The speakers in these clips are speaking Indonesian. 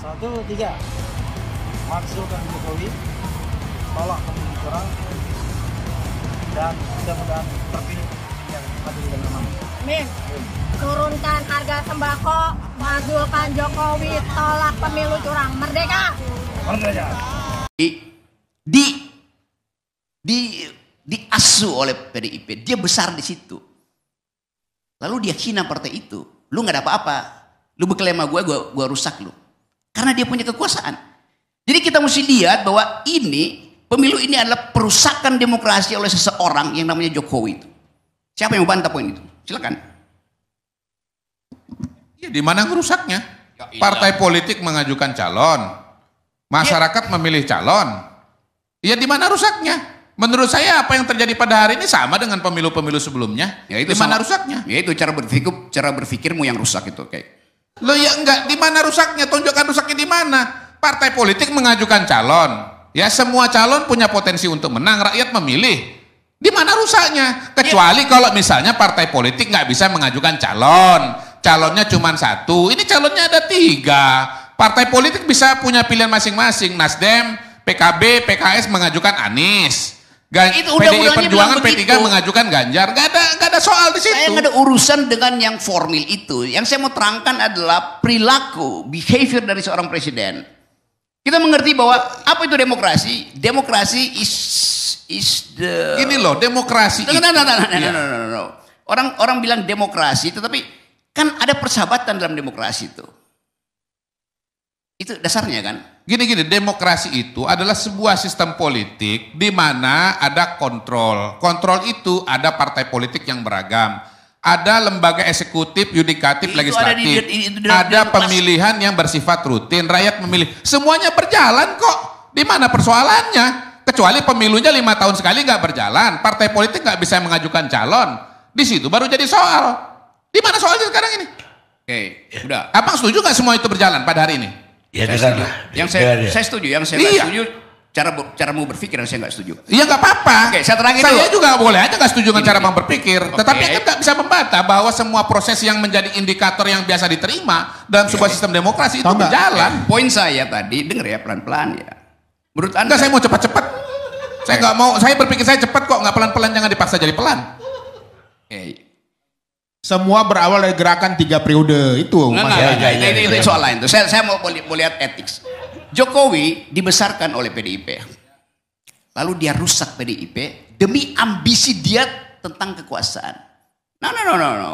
Satu, tiga. Mansur dan Jokowi tolak pemilu curang dan mudah-mudahan terpilih yang adil dan aman. Amin. Turunkan harga sembako, majukan Jokowi, tolak pemilu curang. Merdeka. Merdeka. Di di di asu oleh PDIP. Dia besar di situ. Lalu dia hina partai itu. Lu nggak ada apa-apa. Lu beklaim gue, gue, gue rusak lu. Karena dia punya kekuasaan. Jadi kita mesti lihat bahwa ini pemilu ini adalah perusakan demokrasi oleh seseorang yang namanya Jokowi itu. Siapa yang bantah poin itu? Silakan. Ya di mana rusaknya? Ya, iya. Partai politik mengajukan calon, masyarakat ya. memilih calon. Ya di mana rusaknya? Menurut saya apa yang terjadi pada hari ini sama dengan pemilu-pemilu sebelumnya. Ya itu di mana rusaknya? Ya itu cara berpikir, cara berpikirmu yang rusak itu, kayak. Lo ya enggak, di mana rusaknya? Tunjukkan rusaknya di mana? Partai politik mengajukan calon. Ya semua calon punya potensi untuk menang, rakyat memilih. Di mana rusaknya? Kecuali kalau misalnya partai politik nggak bisa mengajukan calon. Calonnya cuma satu, ini calonnya ada tiga. Partai politik bisa punya pilihan masing-masing. Nasdem, PKB, PKS mengajukan Anies. Gan, itu udah undangnya Perjuangan P3 mengajukan Ganjar, Gak ada nggak ada soal di situ. Saya nggak ada urusan dengan yang formil itu. Yang saya mau terangkan adalah perilaku, behavior dari seorang presiden. Kita mengerti bahwa apa itu demokrasi? Demokrasi is is the Ini loh, demokrasi. Tidak, tidak, tidak, tidak, tidak, Orang orang bilang demokrasi, tetapi kan ada persahabatan dalam demokrasi itu. Itu dasarnya kan. Gini-gini, demokrasi itu adalah sebuah sistem politik di mana ada kontrol. Kontrol itu ada partai politik yang beragam. Ada lembaga eksekutif, yudikatif, itu legislatif. Ada, di, di, di, di, ada pemilihan yang bersifat rutin, rakyat memilih. Semuanya berjalan kok. Di mana persoalannya? Kecuali pemilunya lima tahun sekali nggak berjalan. Partai politik nggak bisa mengajukan calon. Di situ baru jadi soal. Di mana soalnya sekarang ini? Oke, okay, ya. udah. Abang setuju nggak semua itu berjalan pada hari ini? Ya dengarlah. Yang ya, saya, saya setuju, yang saya iya. setuju cara cara mau berpikir yang saya nggak setuju. Iya nggak apa-apa. Oke, saya terangin saya dulu. juga boleh aja nggak setuju dengan cara bang berpikir. Okay. Tetapi kan nggak bisa membantah bahwa semua proses yang menjadi indikator yang biasa diterima dalam iya. sebuah sistem demokrasi itu berjalan. Okay. Poin saya tadi denger ya pelan-pelan ya. Menurut anda? Enggak, saya mau cepat-cepat. Saya nggak mau. Saya berpikir saya cepat kok nggak pelan-pelan jangan dipaksa jadi pelan. Semua berawal dari gerakan tiga periode itu nah, masalahnya. ini, ini soal lain tuh. Saya, saya mau, mau lihat etik. Jokowi dibesarkan oleh PDIP. Lalu dia rusak PDIP demi ambisi dia tentang kekuasaan. No, no, no, no, no.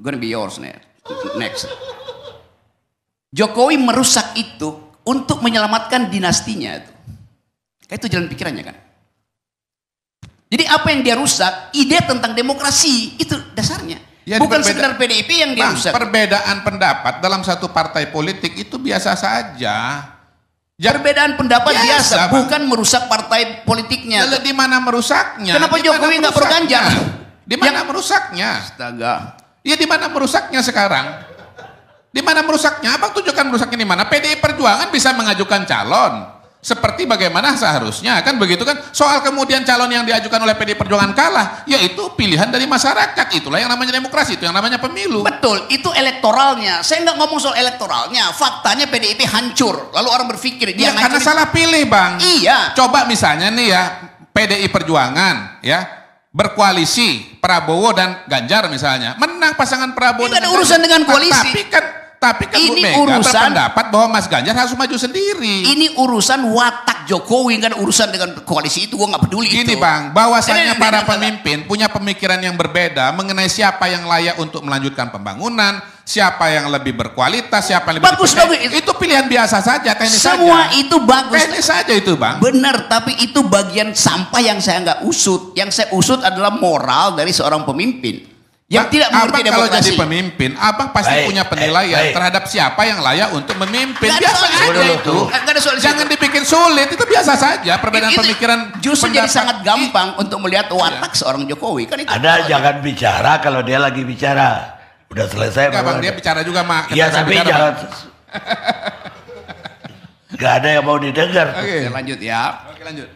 Gonna be yours next. Jokowi merusak itu untuk menyelamatkan dinastinya. Itu, itu jalan pikirannya kan. Jadi apa yang dia rusak, ide tentang demokrasi itu dasarnya. Ya, Bukan sekedar PDIP yang dia rusak. perbedaan pendapat dalam satu partai politik itu biasa saja. Ya, Perbedaan pendapat biasa, biasa bukan merusak partai politiknya. Lalu di mana merusaknya? Kenapa dimana Jokowi nggak berganjar? Di mana merusaknya? Astaga. Iya di mana merusaknya sekarang? Di mana merusaknya? Abang tunjukkan merusaknya di mana? PDI Perjuangan bisa mengajukan calon. Seperti bagaimana seharusnya, kan begitu kan? Soal kemudian calon yang diajukan oleh PD Perjuangan kalah, yaitu pilihan dari masyarakat. Itulah yang namanya demokrasi, itu yang namanya pemilu. Betul, itu elektoralnya. Saya nggak ngomong soal elektoralnya, faktanya PDIP hancur. Lalu orang berpikir dia ya, karena salah pilih, Bang. Iya. Coba misalnya nih ya, PDI Perjuangan ya, berkoalisi Prabowo dan Ganjar misalnya menang pasangan Prabowo. Tidak ada urusan dengan koalisi. Tapi kan tapi kan ini Bu Mega urusan pendapat bahwa Mas Ganjar harus maju sendiri. Ini urusan watak Jokowi kan urusan dengan koalisi itu gue nggak peduli. Ini bang, bahwasanya para ini, pemimpin ini. punya pemikiran yang berbeda mengenai siapa yang layak untuk melanjutkan pembangunan, siapa yang lebih berkualitas, siapa yang lebih bagus. Bagus. Itu, pilihan biasa saja, teknis Semua saja. itu bagus. Teknis saja itu bang. Benar, tapi itu bagian sampah yang saya nggak usut. Yang saya usut adalah moral dari seorang pemimpin. Yang tidak mengerti abang kalau jadi pemimpin, abang pasti baik, punya penilaian baik. terhadap siapa yang layak untuk memimpin. Gak biasa soal itu. Gak ada soal Jangan itu. dibikin sulit, itu biasa saja perbedaan itu, pemikiran. Justru jadi sangat gampang untuk melihat iya. watak iya. seorang Jokowi kan itu. Ada jangan bicara kalau dia lagi bicara. Udah selesai. Gak bang, dia bicara juga, Mak. Iya, tapi bicara, jangan. Gak ada yang mau didengar. Oke, okay. lanjut ya. Oke, lanjut.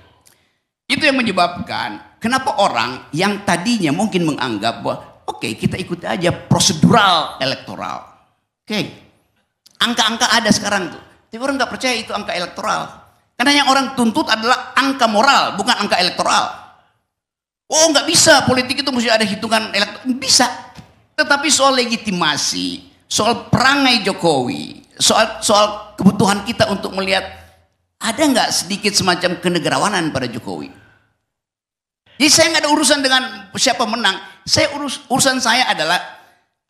Itu yang menyebabkan kenapa orang yang tadinya mungkin menganggap bahwa Oke, okay, kita ikuti aja prosedural elektoral. Oke. Okay. Angka-angka ada sekarang tuh. Tapi orang nggak percaya itu angka elektoral. Karena yang orang tuntut adalah angka moral, bukan angka elektoral. Oh nggak bisa, politik itu mesti ada hitungan elektoral. Bisa. Tetapi soal legitimasi, soal perangai Jokowi, soal soal kebutuhan kita untuk melihat ada nggak sedikit semacam kenegarawanan pada Jokowi. Jadi saya nggak ada urusan dengan siapa menang saya urus urusan saya adalah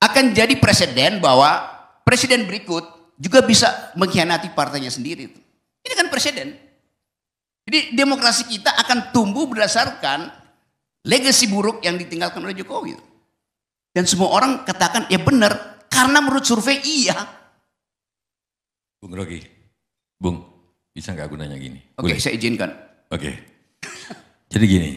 akan jadi presiden bahwa presiden berikut juga bisa mengkhianati partainya sendiri. Ini kan presiden. Jadi demokrasi kita akan tumbuh berdasarkan legacy buruk yang ditinggalkan oleh Jokowi. Dan semua orang katakan ya benar karena menurut survei iya. Bung Rogi, Bung, bisa nggak aku nanya gini? Oke, okay, saya izinkan. Oke. Okay. Jadi gini,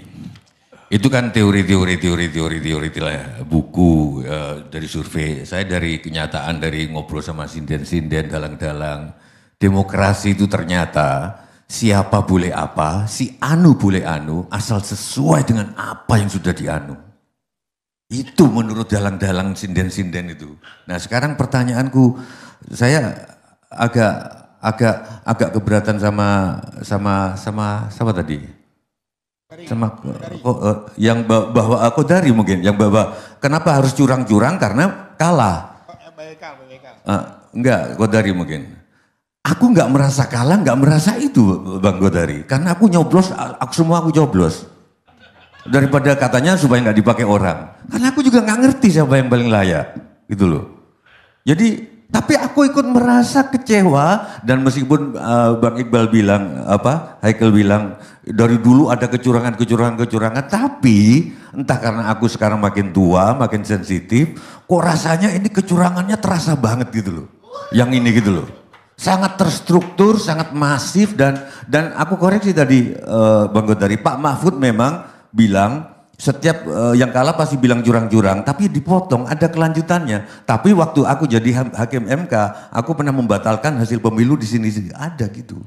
itu kan teori-teori, teori-teori, teori lah, buku e, dari survei. Saya dari kenyataan dari ngobrol sama sinden-sinden, dalang-dalang. Demokrasi itu ternyata siapa boleh apa, si anu boleh anu, asal sesuai dengan apa yang sudah dianu. Itu menurut dalang-dalang sinden-sinden itu. Nah sekarang pertanyaanku, saya agak agak agak keberatan sama sama sama sama tadi sama kok, eh, yang bahwa aku dari mungkin yang bahwa kenapa harus curang-curang karena kalah. Uh, enggak, dari mungkin. Aku enggak merasa kalah, enggak merasa itu Bang Godari. Karena aku nyoblos, aku semua aku nyoblos. Daripada katanya supaya enggak dipakai orang. Karena aku juga nggak ngerti siapa yang paling layak. Gitu loh. Jadi tapi aku ikut merasa kecewa dan meskipun uh, Bang Iqbal bilang apa, Haikal bilang dari dulu ada kecurangan-kecurangan-kecurangan, tapi entah karena aku sekarang makin tua, makin sensitif, kok rasanya ini kecurangannya terasa banget gitu loh. Yang ini gitu loh. Sangat terstruktur, sangat masif dan dan aku koreksi tadi uh, Bang Godari, Pak Mahfud memang bilang setiap uh, yang kalah pasti bilang jurang-jurang, tapi dipotong ada kelanjutannya. Tapi waktu aku jadi hakim MK, aku pernah membatalkan hasil pemilu di sini, sini. ada gitu.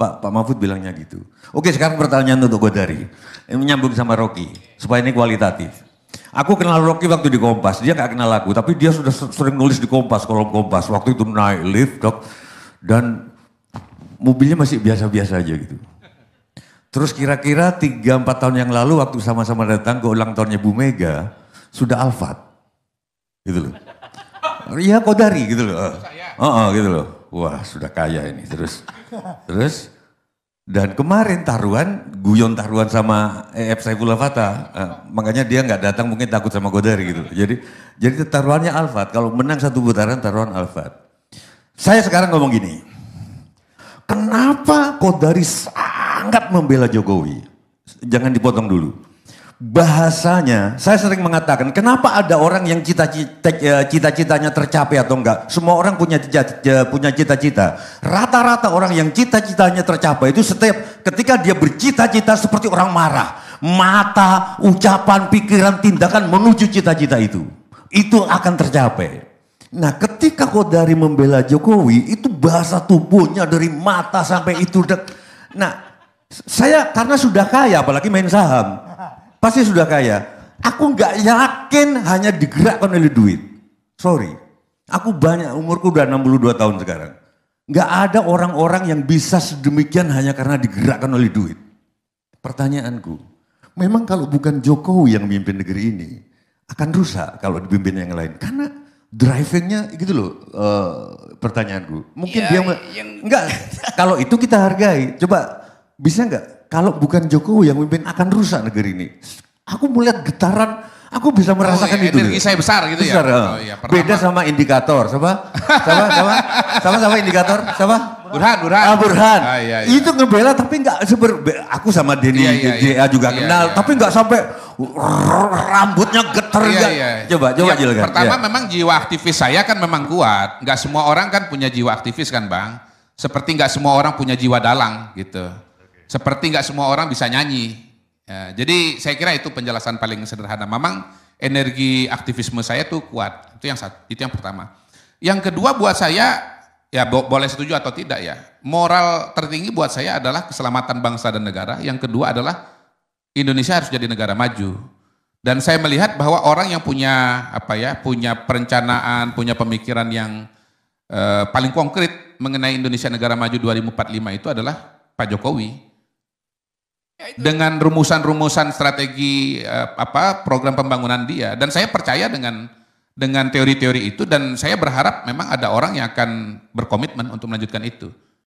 Pak Pak Mahfud bilangnya gitu. Oke, sekarang pertanyaan untuk gue dari Menyambung sama Rocky supaya ini kualitatif. Aku kenal Rocky waktu di Kompas, dia gak kenal aku, tapi dia sudah sering nulis di Kompas, kolom Kompas. Waktu itu naik lift, dok, dan mobilnya masih biasa-biasa aja gitu. Terus kira-kira 3-4 tahun yang lalu waktu sama-sama datang ke ulang tahunnya Bu Mega, sudah alfat. Gitu loh. Iya kok dari, gitu loh. Oh, oh, gitu loh. Wah sudah kaya ini. Terus, terus dan kemarin taruhan, guyon taruhan sama EF eh, Saifullah Fatah. Uh, eh, makanya dia nggak datang mungkin takut sama Godari gitu. Loh. Jadi jadi taruhannya Alfat. Kalau menang satu putaran taruhan Alfat. Saya sekarang ngomong gini. Kenapa Kodari sangat membela Jokowi. Jangan dipotong dulu. Bahasanya, saya sering mengatakan, kenapa ada orang yang eh, cita-citanya tercapai atau enggak? Semua orang punya eh, punya cita-cita. Rata-rata orang yang cita-citanya tercapai itu setiap ketika dia bercita-cita seperti orang marah, mata, ucapan, pikiran, tindakan menuju cita-cita itu. Itu akan tercapai. Nah ketika kau dari membela Jokowi itu bahasa tubuhnya dari mata sampai itu dek. Nah saya karena sudah kaya, apalagi main saham, pasti sudah kaya. Aku nggak yakin hanya digerakkan oleh duit. Sorry, aku banyak umurku udah 62 tahun sekarang. Nggak ada orang-orang yang bisa sedemikian hanya karena digerakkan oleh duit. Pertanyaanku, memang kalau bukan Jokowi yang memimpin negeri ini, akan rusak kalau dipimpin yang lain. Karena drivingnya gitu loh uh, pertanyaanku. Mungkin ya, dia yang... enggak. kalau itu kita hargai. Coba bisa nggak kalau bukan Jokowi yang memimpin akan rusak negeri ini? Aku melihat getaran, aku bisa merasakan oh, iya, itu. Energi saya besar gitu ya? besar, ya. Oh, iya, Beda sama indikator, sama sama sama sama sama indikator, sama Burhan, Burhan. Ah, Burhan. Ah, iya, iya. Itu ngebela tapi nggak seber aku sama Denny iya, iya, iya. juga iya, kenal, iya. tapi nggak sampai rambutnya geter iya, iya. Coba coba iya, jelaskan. Pertama iya. memang jiwa aktivis saya kan memang kuat. Nggak semua orang kan punya jiwa aktivis kan, Bang. Seperti nggak semua orang punya jiwa dalang gitu. Seperti nggak semua orang bisa nyanyi. Ya, jadi saya kira itu penjelasan paling sederhana. Memang energi aktivisme saya tuh kuat. Itu yang satu, itu yang pertama. Yang kedua buat saya ya bo boleh setuju atau tidak ya. Moral tertinggi buat saya adalah keselamatan bangsa dan negara. Yang kedua adalah Indonesia harus jadi negara maju. Dan saya melihat bahwa orang yang punya apa ya, punya perencanaan, punya pemikiran yang eh, paling konkret mengenai Indonesia negara maju 2045 itu adalah Pak Jokowi. Ya, dengan rumusan-rumusan strategi uh, apa program pembangunan dia dan saya percaya dengan dengan teori-teori itu dan saya berharap memang ada orang yang akan berkomitmen untuk melanjutkan itu.